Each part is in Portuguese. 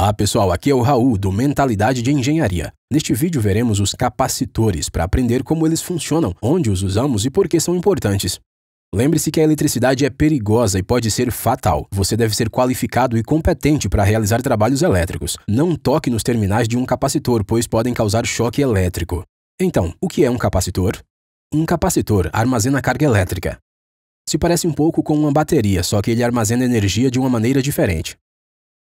Olá pessoal, aqui é o Raul do Mentalidade de Engenharia. Neste vídeo veremos os capacitores para aprender como eles funcionam, onde os usamos e por que são importantes. Lembre-se que a eletricidade é perigosa e pode ser fatal. Você deve ser qualificado e competente para realizar trabalhos elétricos. Não toque nos terminais de um capacitor, pois podem causar choque elétrico. Então, o que é um capacitor? Um capacitor armazena carga elétrica. Se parece um pouco com uma bateria, só que ele armazena energia de uma maneira diferente.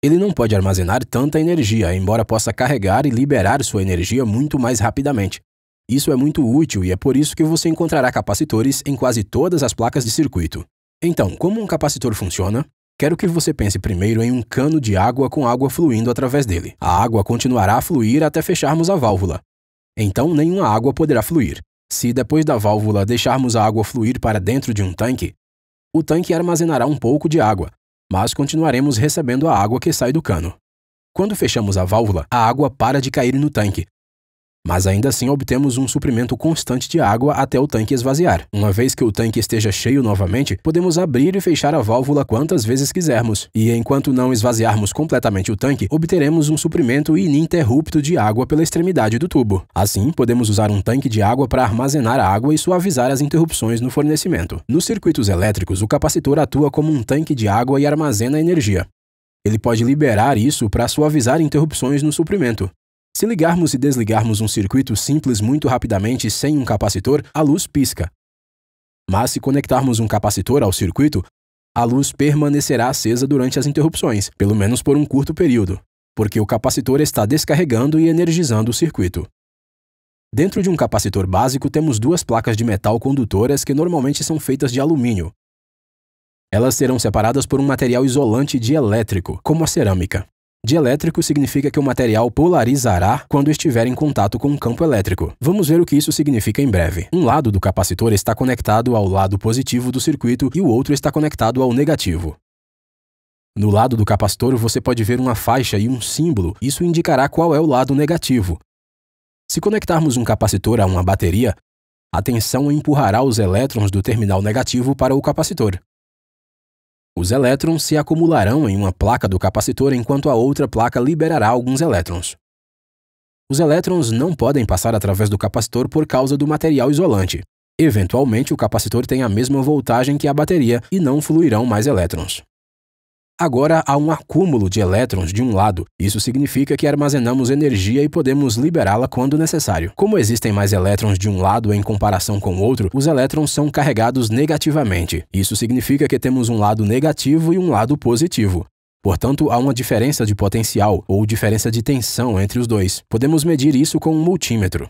Ele não pode armazenar tanta energia, embora possa carregar e liberar sua energia muito mais rapidamente. Isso é muito útil e é por isso que você encontrará capacitores em quase todas as placas de circuito. Então, como um capacitor funciona? Quero que você pense primeiro em um cano de água com água fluindo através dele. A água continuará a fluir até fecharmos a válvula. Então, nenhuma água poderá fluir. Se depois da válvula deixarmos a água fluir para dentro de um tanque, o tanque armazenará um pouco de água, mas continuaremos recebendo a água que sai do cano. Quando fechamos a válvula, a água para de cair no tanque mas ainda assim obtemos um suprimento constante de água até o tanque esvaziar. Uma vez que o tanque esteja cheio novamente, podemos abrir e fechar a válvula quantas vezes quisermos, e enquanto não esvaziarmos completamente o tanque, obteremos um suprimento ininterrupto de água pela extremidade do tubo. Assim, podemos usar um tanque de água para armazenar a água e suavizar as interrupções no fornecimento. Nos circuitos elétricos, o capacitor atua como um tanque de água e armazena energia. Ele pode liberar isso para suavizar interrupções no suprimento. Se ligarmos e desligarmos um circuito simples muito rapidamente sem um capacitor, a luz pisca. Mas se conectarmos um capacitor ao circuito, a luz permanecerá acesa durante as interrupções, pelo menos por um curto período, porque o capacitor está descarregando e energizando o circuito. Dentro de um capacitor básico temos duas placas de metal condutoras que normalmente são feitas de alumínio. Elas serão separadas por um material isolante dielétrico, como a cerâmica. Dielétrico significa que o material polarizará quando estiver em contato com um campo elétrico. Vamos ver o que isso significa em breve. Um lado do capacitor está conectado ao lado positivo do circuito e o outro está conectado ao negativo. No lado do capacitor você pode ver uma faixa e um símbolo, isso indicará qual é o lado negativo. Se conectarmos um capacitor a uma bateria, a tensão empurrará os elétrons do terminal negativo para o capacitor. Os elétrons se acumularão em uma placa do capacitor enquanto a outra placa liberará alguns elétrons. Os elétrons não podem passar através do capacitor por causa do material isolante. Eventualmente, o capacitor tem a mesma voltagem que a bateria e não fluirão mais elétrons. Agora há um acúmulo de elétrons de um lado. Isso significa que armazenamos energia e podemos liberá-la quando necessário. Como existem mais elétrons de um lado em comparação com o outro, os elétrons são carregados negativamente. Isso significa que temos um lado negativo e um lado positivo. Portanto, há uma diferença de potencial ou diferença de tensão entre os dois. Podemos medir isso com um multímetro.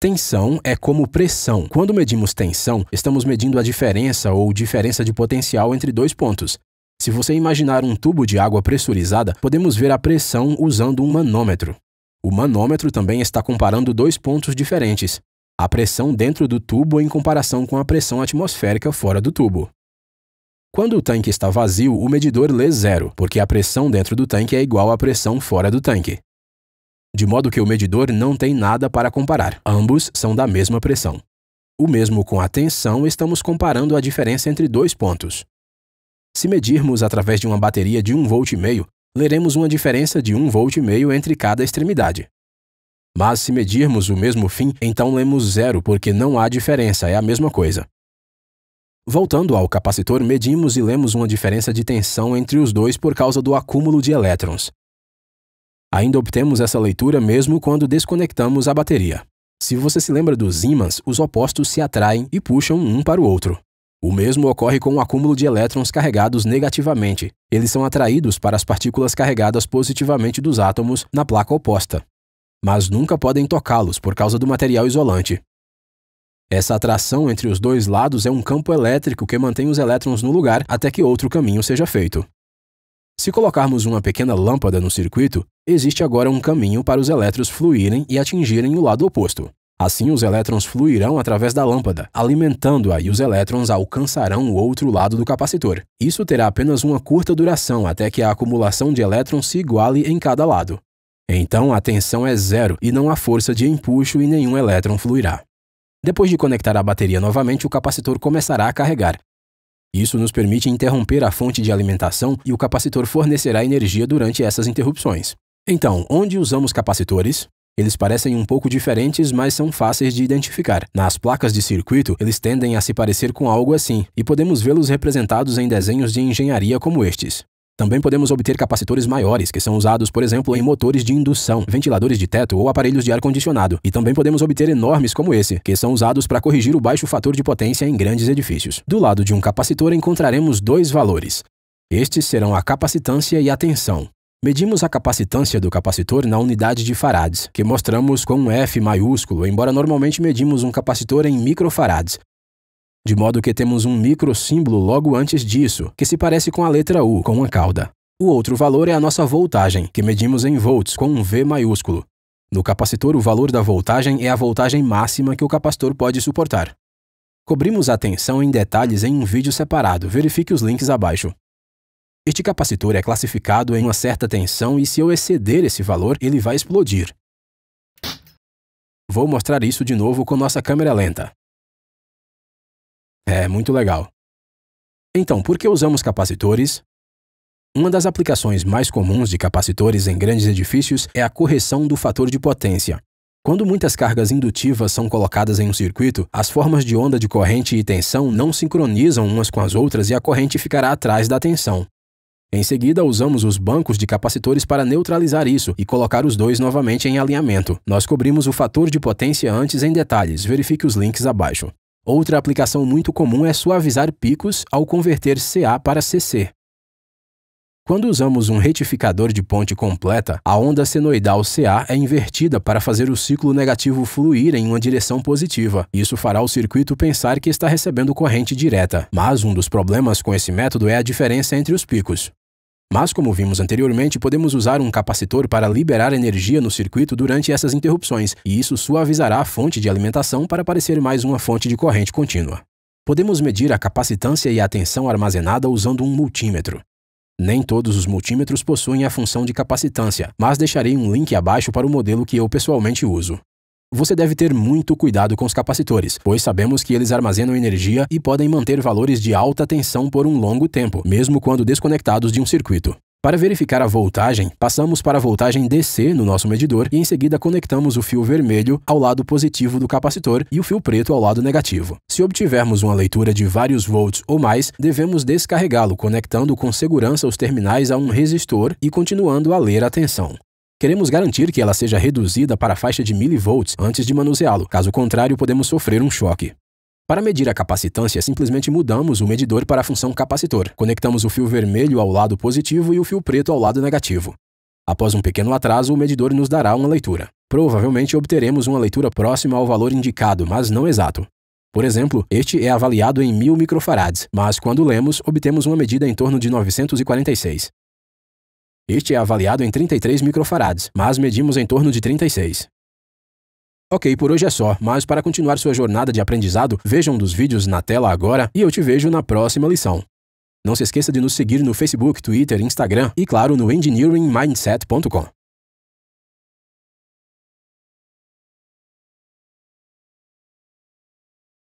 Tensão é como pressão. Quando medimos tensão, estamos medindo a diferença ou diferença de potencial entre dois pontos. Se você imaginar um tubo de água pressurizada, podemos ver a pressão usando um manômetro. O manômetro também está comparando dois pontos diferentes: a pressão dentro do tubo em comparação com a pressão atmosférica fora do tubo. Quando o tanque está vazio, o medidor lê zero, porque a pressão dentro do tanque é igual à pressão fora do tanque. De modo que o medidor não tem nada para comparar, ambos são da mesma pressão. O mesmo com a tensão, estamos comparando a diferença entre dois pontos. Se medirmos através de uma bateria de 1,5 V, leremos uma diferença de 1,5 V entre cada extremidade. Mas se medirmos o mesmo fim, então lemos zero porque não há diferença, é a mesma coisa. Voltando ao capacitor, medimos e lemos uma diferença de tensão entre os dois por causa do acúmulo de elétrons. Ainda obtemos essa leitura mesmo quando desconectamos a bateria. Se você se lembra dos ímãs, os opostos se atraem e puxam um para o outro. O mesmo ocorre com o acúmulo de elétrons carregados negativamente. Eles são atraídos para as partículas carregadas positivamente dos átomos na placa oposta, mas nunca podem tocá-los por causa do material isolante. Essa atração entre os dois lados é um campo elétrico que mantém os elétrons no lugar até que outro caminho seja feito. Se colocarmos uma pequena lâmpada no circuito, existe agora um caminho para os elétrons fluírem e atingirem o lado oposto. Assim, os elétrons fluirão através da lâmpada, alimentando-a e os elétrons alcançarão o outro lado do capacitor. Isso terá apenas uma curta duração até que a acumulação de elétrons se iguale em cada lado. Então, a tensão é zero e não há força de empuxo e nenhum elétron fluirá. Depois de conectar a bateria novamente, o capacitor começará a carregar. Isso nos permite interromper a fonte de alimentação e o capacitor fornecerá energia durante essas interrupções. Então, onde usamos capacitores? Eles parecem um pouco diferentes, mas são fáceis de identificar. Nas placas de circuito, eles tendem a se parecer com algo assim, e podemos vê-los representados em desenhos de engenharia como estes. Também podemos obter capacitores maiores, que são usados, por exemplo, em motores de indução, ventiladores de teto ou aparelhos de ar-condicionado. E também podemos obter enormes como esse, que são usados para corrigir o baixo fator de potência em grandes edifícios. Do lado de um capacitor encontraremos dois valores. Estes serão a capacitância e a tensão. Medimos a capacitância do capacitor na unidade de farads, que mostramos com um F maiúsculo, embora normalmente medimos um capacitor em microfarads, de modo que temos um micro símbolo logo antes disso, que se parece com a letra U, com uma cauda. O outro valor é a nossa voltagem, que medimos em volts, com um V maiúsculo. No capacitor, o valor da voltagem é a voltagem máxima que o capacitor pode suportar. Cobrimos a tensão em detalhes em um vídeo separado, verifique os links abaixo. Este capacitor é classificado em uma certa tensão e se eu exceder esse valor, ele vai explodir. Vou mostrar isso de novo com nossa câmera lenta. É muito legal. Então, por que usamos capacitores? Uma das aplicações mais comuns de capacitores em grandes edifícios é a correção do fator de potência. Quando muitas cargas indutivas são colocadas em um circuito, as formas de onda de corrente e tensão não sincronizam umas com as outras e a corrente ficará atrás da tensão. Em seguida, usamos os bancos de capacitores para neutralizar isso e colocar os dois novamente em alinhamento. Nós cobrimos o fator de potência antes em detalhes, verifique os links abaixo. Outra aplicação muito comum é suavizar picos ao converter CA para CC. Quando usamos um retificador de ponte completa, a onda senoidal CA é invertida para fazer o ciclo negativo fluir em uma direção positiva. Isso fará o circuito pensar que está recebendo corrente direta. Mas um dos problemas com esse método é a diferença entre os picos. Mas, como vimos anteriormente, podemos usar um capacitor para liberar energia no circuito durante essas interrupções, e isso suavizará a fonte de alimentação para parecer mais uma fonte de corrente contínua. Podemos medir a capacitância e a tensão armazenada usando um multímetro. Nem todos os multímetros possuem a função de capacitância, mas deixarei um link abaixo para o modelo que eu pessoalmente uso. Você deve ter muito cuidado com os capacitores, pois sabemos que eles armazenam energia e podem manter valores de alta tensão por um longo tempo, mesmo quando desconectados de um circuito. Para verificar a voltagem, passamos para a voltagem DC no nosso medidor e em seguida conectamos o fio vermelho ao lado positivo do capacitor e o fio preto ao lado negativo. Se obtivermos uma leitura de vários volts ou mais, devemos descarregá-lo conectando com segurança os terminais a um resistor e continuando a ler a tensão. Queremos garantir que ela seja reduzida para a faixa de milivolts antes de manuseá-lo, caso contrário podemos sofrer um choque. Para medir a capacitância, simplesmente mudamos o medidor para a função capacitor. Conectamos o fio vermelho ao lado positivo e o fio preto ao lado negativo. Após um pequeno atraso, o medidor nos dará uma leitura. Provavelmente obteremos uma leitura próxima ao valor indicado, mas não exato. Por exemplo, este é avaliado em 1000 microfarads, mas quando lemos, obtemos uma medida em torno de 946. Este é avaliado em 33 microfarads, mas medimos em torno de 36. Ok, por hoje é só, mas para continuar sua jornada de aprendizado, veja um dos vídeos na tela agora e eu te vejo na próxima lição. Não se esqueça de nos seguir no Facebook, Twitter, Instagram e, claro, no engineeringmindset.com.